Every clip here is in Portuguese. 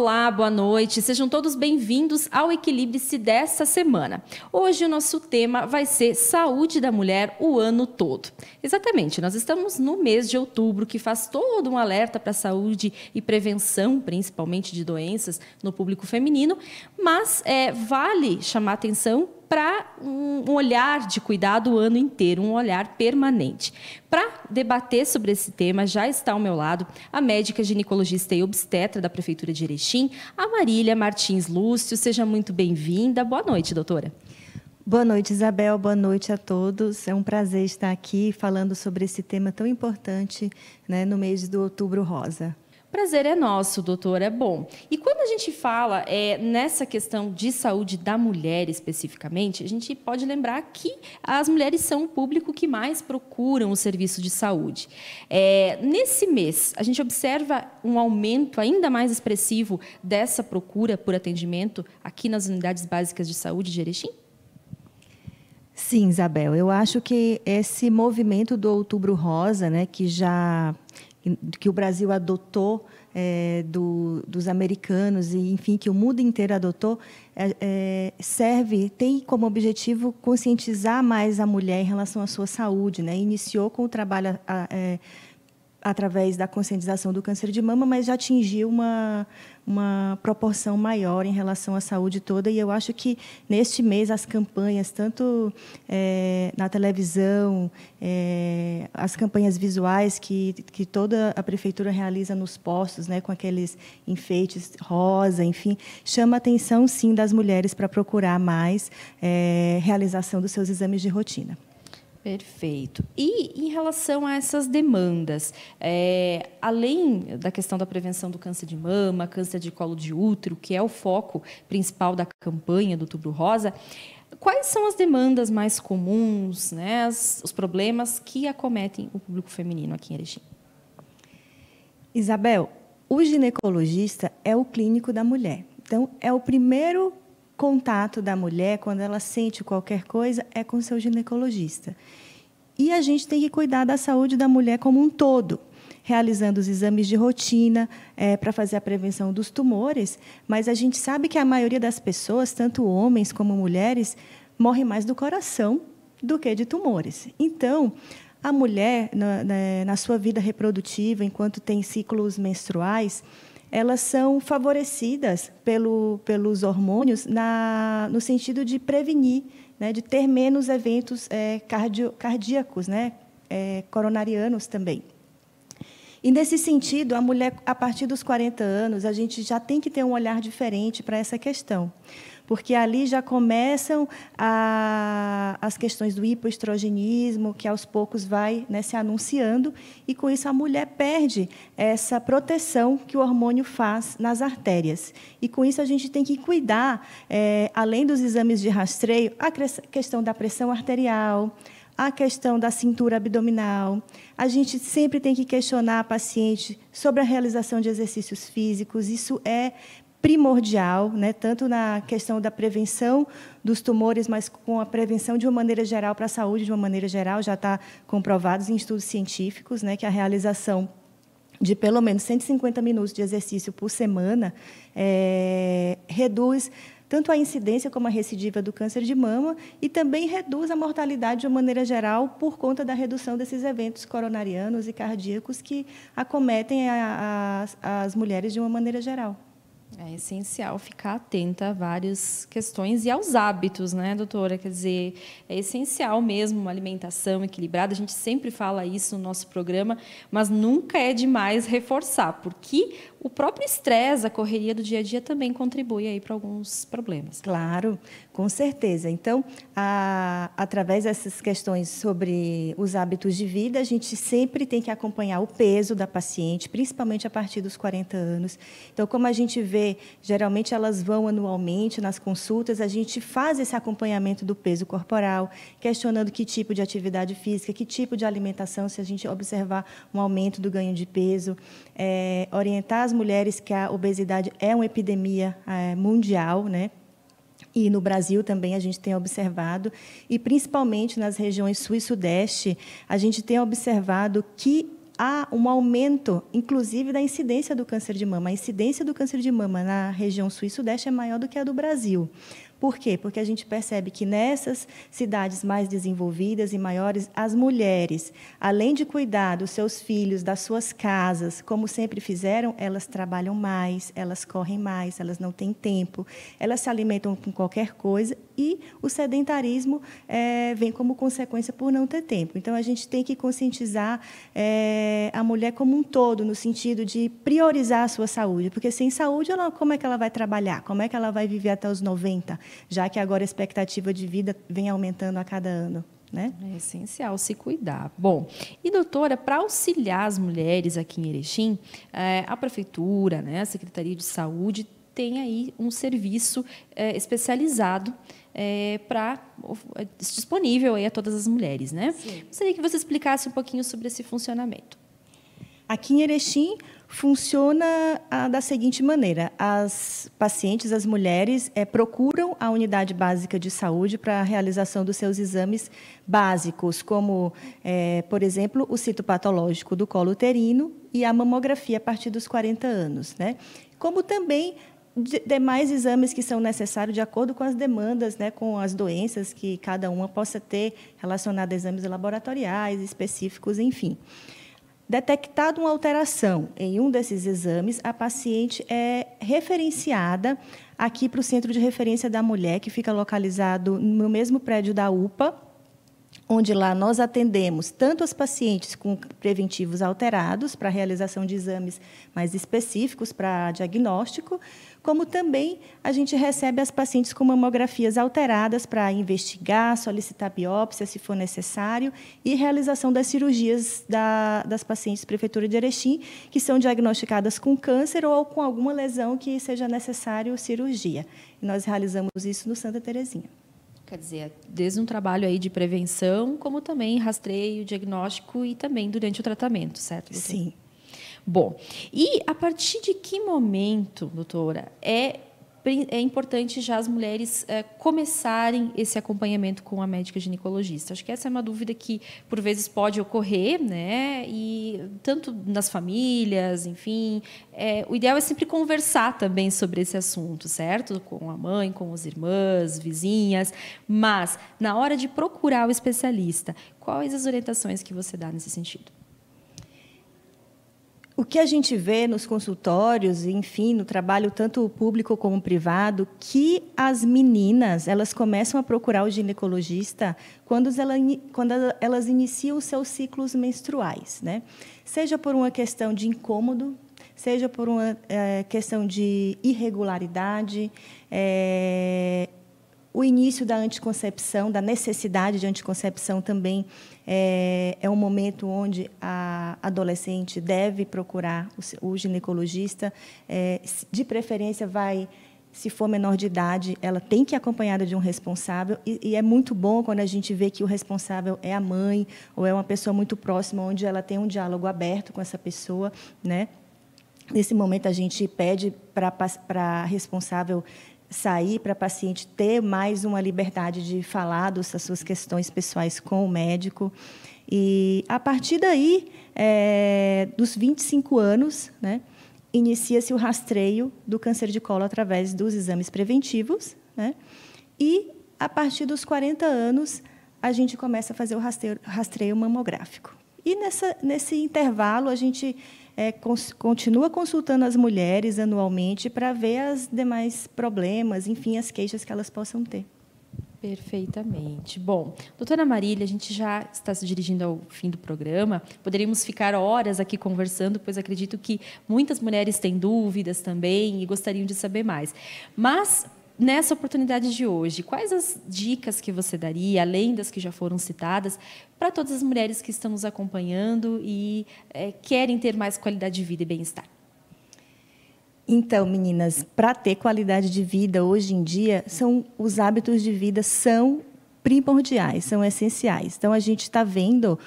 Olá, boa noite. Sejam todos bem-vindos ao Equilíbrio se dessa semana. Hoje o nosso tema vai ser Saúde da Mulher o ano todo. Exatamente, nós estamos no mês de outubro, que faz todo um alerta para saúde e prevenção, principalmente de doenças no público feminino, mas é, vale chamar atenção para um olhar de cuidado o ano inteiro, um olhar permanente. Para debater sobre esse tema, já está ao meu lado a médica ginecologista e obstetra da Prefeitura de Erechim, a Marília Martins Lúcio. Seja muito bem-vinda. Boa noite, doutora. Boa noite, Isabel. Boa noite a todos. É um prazer estar aqui falando sobre esse tema tão importante né, no mês do Outubro Rosa. Prazer é nosso, doutor, é bom. E quando a gente fala é, nessa questão de saúde da mulher especificamente, a gente pode lembrar que as mulheres são o público que mais procuram o serviço de saúde. É, nesse mês, a gente observa um aumento ainda mais expressivo dessa procura por atendimento aqui nas unidades básicas de saúde de Erechim? Sim, Isabel, eu acho que esse movimento do Outubro Rosa, né, que já que o Brasil adotou é, do, dos americanos e enfim que o mundo inteiro adotou é, é, serve tem como objetivo conscientizar mais a mulher em relação à sua saúde né? iniciou com o trabalho a, a, é, através da conscientização do câncer de mama, mas já atingiu uma, uma proporção maior em relação à saúde toda. E eu acho que neste mês as campanhas, tanto é, na televisão, é, as campanhas visuais que, que toda a prefeitura realiza nos postos, né, com aqueles enfeites rosa, enfim, chama a atenção sim das mulheres para procurar mais é, realização dos seus exames de rotina. Perfeito. E em relação a essas demandas, é, além da questão da prevenção do câncer de mama, câncer de colo de útero, que é o foco principal da campanha do Tubro Rosa, quais são as demandas mais comuns, né, as, os problemas que acometem o público feminino aqui em Erechim? Isabel, o ginecologista é o clínico da mulher. Então, é o primeiro contato da mulher, quando ela sente qualquer coisa, é com seu ginecologista. E a gente tem que cuidar da saúde da mulher como um todo, realizando os exames de rotina é, para fazer a prevenção dos tumores. Mas a gente sabe que a maioria das pessoas, tanto homens como mulheres, morre mais do coração do que de tumores. Então, a mulher, na, na, né, na sua vida reprodutiva, enquanto tem ciclos menstruais, elas são favorecidas pelo, pelos hormônios na, no sentido de prevenir, né, de ter menos eventos é, cardio, cardíacos, né, é, coronarianos também. E nesse sentido, a mulher, a partir dos 40 anos, a gente já tem que ter um olhar diferente para essa questão porque ali já começam a, as questões do hipoestrogenismo, que aos poucos vai né, se anunciando, e com isso a mulher perde essa proteção que o hormônio faz nas artérias. E com isso a gente tem que cuidar, é, além dos exames de rastreio, a questão da pressão arterial, a questão da cintura abdominal. A gente sempre tem que questionar a paciente sobre a realização de exercícios físicos. Isso é, primordial, né, tanto na questão da prevenção dos tumores, mas com a prevenção de uma maneira geral para a saúde, de uma maneira geral, já está comprovados em estudos científicos, né, que a realização de pelo menos 150 minutos de exercício por semana é, reduz tanto a incidência como a recidiva do câncer de mama e também reduz a mortalidade de uma maneira geral por conta da redução desses eventos coronarianos e cardíacos que acometem a, a, as mulheres de uma maneira geral. É essencial ficar atenta a várias questões e aos hábitos, né, doutora? Quer dizer, é essencial mesmo uma alimentação equilibrada. A gente sempre fala isso no nosso programa, mas nunca é demais reforçar, porque o próprio estresse, a correria do dia a dia também contribui aí para alguns problemas. Claro, com certeza. Então, a, através dessas questões sobre os hábitos de vida, a gente sempre tem que acompanhar o peso da paciente, principalmente a partir dos 40 anos. Então, como a gente vê vê, geralmente elas vão anualmente nas consultas, a gente faz esse acompanhamento do peso corporal, questionando que tipo de atividade física, que tipo de alimentação, se a gente observar um aumento do ganho de peso, é, orientar as mulheres que a obesidade é uma epidemia é, mundial, né? E no Brasil também a gente tem observado, e principalmente nas regiões sul e sudeste, a gente tem observado que há um aumento, inclusive, da incidência do câncer de mama. A incidência do câncer de mama na região sul e sudeste é maior do que a do Brasil. Por quê? Porque a gente percebe que nessas cidades mais desenvolvidas e maiores, as mulheres, além de cuidar dos seus filhos, das suas casas, como sempre fizeram, elas trabalham mais, elas correm mais, elas não têm tempo, elas se alimentam com qualquer coisa e o sedentarismo é, vem como consequência por não ter tempo. Então, a gente tem que conscientizar é, a mulher como um todo, no sentido de priorizar a sua saúde, porque sem saúde, ela, como é que ela vai trabalhar? Como é que ela vai viver até os 90? já que agora a expectativa de vida vem aumentando a cada ano. Né? É essencial se cuidar. Bom, e doutora, para auxiliar as mulheres aqui em Erechim, é, a prefeitura, né, a Secretaria de Saúde tem aí um serviço é, especializado é, para é, disponível aí a todas as mulheres, né? Gostaria que você explicasse um pouquinho sobre esse funcionamento. Aqui em Erechim, funciona da seguinte maneira: as pacientes, as mulheres, é, procuram a unidade básica de saúde para a realização dos seus exames básicos, como, é, por exemplo, o citopatológico do colo uterino e a mamografia a partir dos 40 anos, né? Como também demais exames que são necessários de acordo com as demandas, né, com as doenças que cada uma possa ter relacionadas a exames laboratoriais específicos, enfim. Detectada uma alteração em um desses exames, a paciente é referenciada aqui para o Centro de Referência da Mulher, que fica localizado no mesmo prédio da UPA, onde lá nós atendemos tanto as pacientes com preventivos alterados para realização de exames mais específicos para diagnóstico, como também a gente recebe as pacientes com mamografias alteradas para investigar, solicitar biópsia, se for necessário, e realização das cirurgias da, das pacientes Prefeitura de Erechim, que são diagnosticadas com câncer ou com alguma lesão que seja necessário cirurgia. E nós realizamos isso no Santa Terezinha. Quer dizer, desde um trabalho aí de prevenção, como também rastreio, diagnóstico e também durante o tratamento, certo? Doutor? Sim. Bom, e a partir de que momento, doutora, é é importante já as mulheres é, começarem esse acompanhamento com a médica ginecologista. Acho que essa é uma dúvida que, por vezes, pode ocorrer, né? E tanto nas famílias, enfim, é, o ideal é sempre conversar também sobre esse assunto, certo? Com a mãe, com as irmãs, vizinhas. Mas, na hora de procurar o especialista, quais as orientações que você dá nesse sentido? O que a gente vê nos consultórios, enfim, no trabalho tanto público como privado, que as meninas elas começam a procurar o ginecologista quando elas, quando elas iniciam os seus ciclos menstruais, né? Seja por uma questão de incômodo, seja por uma é, questão de irregularidade, é, o início da anticoncepção, da necessidade de anticoncepção também é, é um momento onde a adolescente deve procurar o, ginecologista, é, de preferência vai se for menor de idade, ela tem que ir acompanhada de um responsável, e, e, é muito bom quando a gente vê que o responsável é a mãe ou é uma pessoa muito próxima, onde ela tem um diálogo aberto com essa pessoa. Né? Nesse momento, a gente pede para a responsável sair para paciente ter mais uma liberdade de falar das suas questões pessoais com o médico. E a partir daí, é, dos 25 anos, né, inicia-se o rastreio do câncer de colo através dos exames preventivos. Né, e a partir dos 40 anos, a gente começa a fazer o rastreio, rastreio mamográfico. E nessa, nesse intervalo, a gente é, cons continua consultando as mulheres anualmente para ver as demais problemas, enfim, as queixas que elas possam ter. Perfeitamente. Bom, doutora Marília, a gente já está se dirigindo ao fim do programa. Poderíamos ficar horas aqui conversando, pois acredito que muitas mulheres têm dúvidas também e gostariam de saber mais. Mas nessa oportunidade de hoje, quais as dicas que você daria, além das que já foram citadas, para todas as mulheres que estão nos acompanhando e é, querem ter mais qualidade de vida e bem-estar? Então, meninas, para ter qualidade de vida hoje em dia, são os hábitos de vida são primordiais, são essenciais. Então, a gente está vendo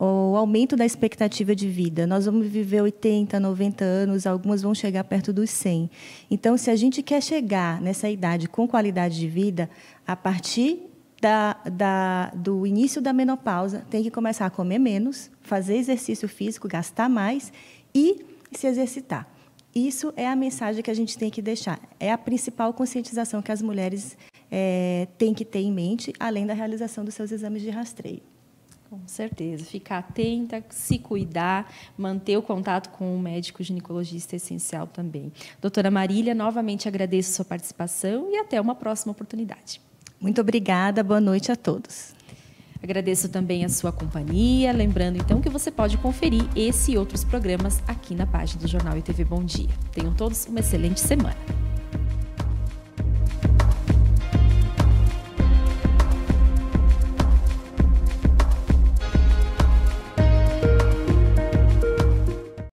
o aumento da expectativa de vida. Nós vamos viver 80, 90 anos, algumas vão chegar perto dos 100. Então, se a gente quer chegar nessa idade com qualidade de vida, a partir da, da, do início da menopausa, tem que começar a comer menos, fazer exercício físico, gastar mais e se exercitar. Isso é a mensagem que a gente tem que deixar. É a principal conscientização que as mulheres é, têm que ter em mente, além da realização dos seus exames de rastreio. Com certeza. Ficar atenta, se cuidar, manter o contato com o médico ginecologista é essencial também. Doutora Marília, novamente agradeço sua participação e até uma próxima oportunidade. Muito obrigada, boa noite a todos. Agradeço também a sua companhia, lembrando então que você pode conferir esse e outros programas aqui na página do Jornal e TV Bom Dia. Tenham todos uma excelente semana.